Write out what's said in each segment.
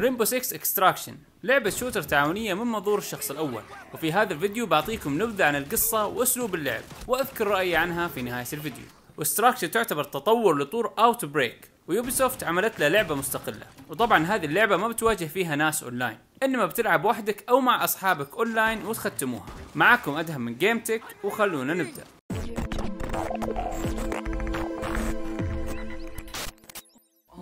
ريمبو 6 اكستراكشن لعبة شوتر تعاونية من منظور الشخص الأول وفي هذا الفيديو بعطيكم نبذة عن القصة وأسلوب اللعب وأذكر رأيي عنها في نهاية الفيديو واستراكشن تعتبر تطور لطور اوت بريك ويوبيسوفت عملت لها لعبة مستقلة وطبعا هذه اللعبة ما بتواجه فيها ناس اونلاين انما بتلعب وحدك او مع اصحابك اونلاين وتختموها معكم ادهم من جيمتك وخلونا نبدأ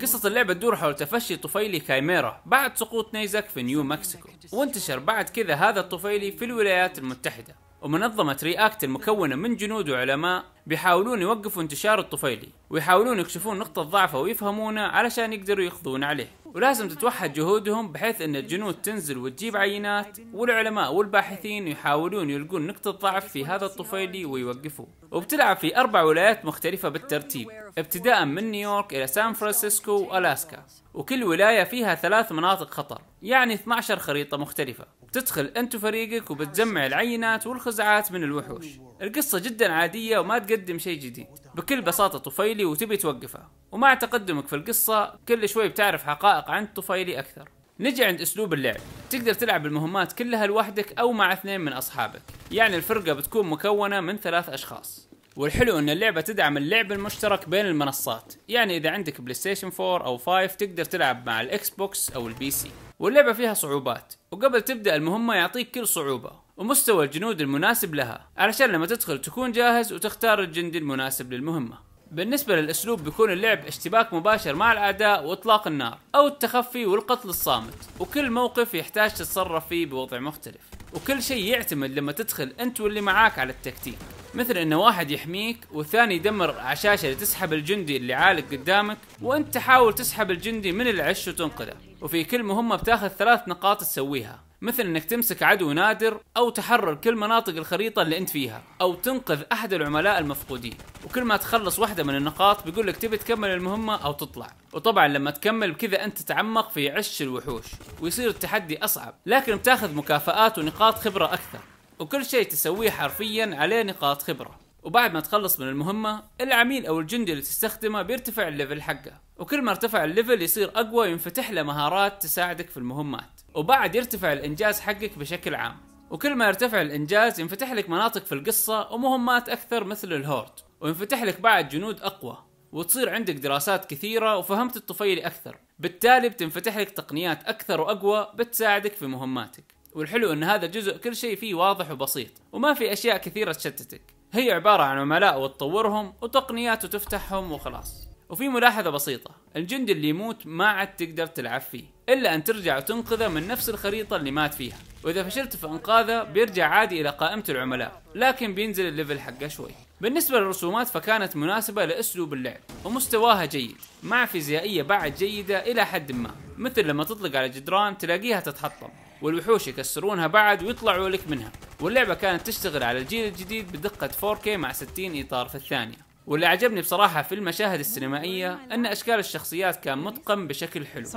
قصة اللعبة تدور حول تفشي طفيلي كايميرا بعد سقوط نيزك في نيو مكسيكو وانتشر بعد كذا هذا الطفيلي في الولايات المتحدة ومنظمة رياكت المكونة من جنود وعلماء بيحاولون يوقفوا انتشار الطفيلي ويحاولون يكشفون نقطة ضعفه ويفهمونه علشان يقدروا يقضون عليه ولازم تتوحد جهودهم بحيث ان الجنود تنزل وتجيب عينات والعلماء والباحثين يحاولون يلقون نقطة ضعف في هذا الطفيلي ويوقفوه وبتلعب في اربع ولايات مختلفة بالترتيب ابتداء من نيويورك الى سان فرانسيسكو والاسكا وكل ولاية فيها ثلاث مناطق خطر يعني 12 خريطة مختلفة تدخل انت وفريقك وبتجمع العينات والخزعات من الوحوش القصة جدا عادية وما تقدم شيء جديد بكل بساطة طفيلي وتبي توقفها ومع تقدمك في القصة كل شوي بتعرف حقائق عن طفيلي أكثر نجي عند اسلوب اللعب تقدر تلعب المهمات كلها لوحدك او مع اثنين من اصحابك يعني الفرقه بتكون مكونه من ثلاث اشخاص والحلو ان اللعبه تدعم اللعب المشترك بين المنصات يعني اذا عندك بلاي ستيشن 4 او 5 تقدر تلعب مع الاكس بوكس او البي سي واللعبه فيها صعوبات وقبل تبدا المهمه يعطيك كل صعوبه ومستوى الجنود المناسب لها علشان لما تدخل تكون جاهز وتختار الجندي المناسب للمهمه بالنسبة للأسلوب بيكون اللعب اشتباك مباشر مع الأعداء وإطلاق النار أو التخفي والقتل الصامت وكل موقف يحتاج تتصرف فيه بوضع مختلف وكل شيء يعتمد لما تدخل أنت واللي معاك على التكتيك مثل انه واحد يحميك والثاني يدمر عشاشه لتسحب الجندي اللي عالق قدامك وانت تحاول تسحب الجندي من العش وتنقذه وفي كل مهمه بتاخذ ثلاث نقاط تسويها مثل انك تمسك عدو نادر او تحرر كل مناطق الخريطه اللي انت فيها او تنقذ احد العملاء المفقودين وكل ما تخلص واحده من النقاط بيقول لك تبي تكمل المهمه او تطلع وطبعا لما تكمل بكذا انت تتعمق في عش الوحوش ويصير التحدي اصعب لكن بتاخذ مكافآت ونقاط خبره اكثر وكل شيء تسويه حرفيا عليه نقاط خبرة وبعد ما تخلص من المهمة العميل أو الجندي اللي تستخدمه بيرتفع الليفل حقه وكل ما ارتفع الليفل يصير أقوى وينفتح له مهارات تساعدك في المهمات وبعد يرتفع الإنجاز حقك بشكل عام وكل ما يرتفع الإنجاز ينفتح لك مناطق في القصة ومهمات أكثر مثل الهورد وينفتح لك بعد جنود أقوى وتصير عندك دراسات كثيرة وفهمت الطفيلي أكثر بالتالي بتنفتح لك تقنيات أكثر وأقوى بتساعدك في مهماتك والحلو ان هذا الجزء كل شيء فيه واضح وبسيط وما في اشياء كثيره تشتتك هي عباره عن عملاء وتطورهم وتقنيات وتفتحهم وخلاص وفي ملاحظة بسيطة الجندي اللي يموت ما عاد تقدر تلعب فيه إلا أن ترجع وتنقذه من نفس الخريطة اللي مات فيها وإذا فشلت في إنقاذه بيرجع عادي إلى قائمة العملاء لكن بينزل الليفل حقه شوي بالنسبة للرسومات فكانت مناسبة لأسلوب اللعب ومستواها جيد مع فيزيائية بعد جيدة إلى حد ما مثل لما تطلق على جدران تلاقيها تتحطم والوحوش يكسرونها بعد ويطلعوا لك منها واللعبة كانت تشتغل على الجيل الجديد بدقة 4K مع 60 إطار في الثانية واللي عجبني بصراحة في المشاهد السينمائية أن أشكال الشخصيات كان متقن بشكل حلو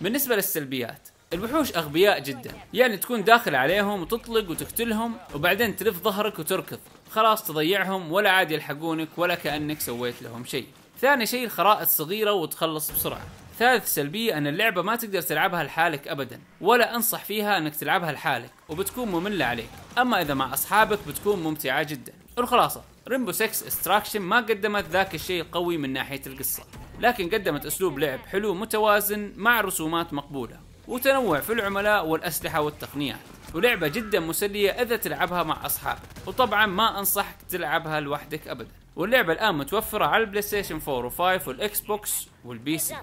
بالنسبة للسلبيات الوحوش أغبياء جدا يعني تكون داخل عليهم وتطلق وتقتلهم وبعدين تلف ظهرك وتركض خلاص تضيعهم ولا عاد يلحقونك ولا كأنك سويت لهم شيء ثاني شيء الخرائط صغيرة وتخلص بسرعة ثالث سلبية أن اللعبة ما تقدر تلعبها لحالك أبدا ولا أنصح فيها أنك تلعبها لحالك وبتكون مملة عليك أما إذا مع أصحابك بتكون ممتعة جدا الخلاصة ريمبو 6 استراكشن ما قدمت ذاك الشيء القوي من ناحية القصة لكن قدمت أسلوب لعب حلو متوازن مع رسومات مقبولة وتنوع في العملاء والأسلحة والتقنيات ولعبة جدا مسلية إذا تلعبها مع أصحابك وطبعا ما أنصحك تلعبها لوحدك أبدا واللعبه الان متوفره على البلاي ستيشن 4 و5 والاكس بوكس والبي سي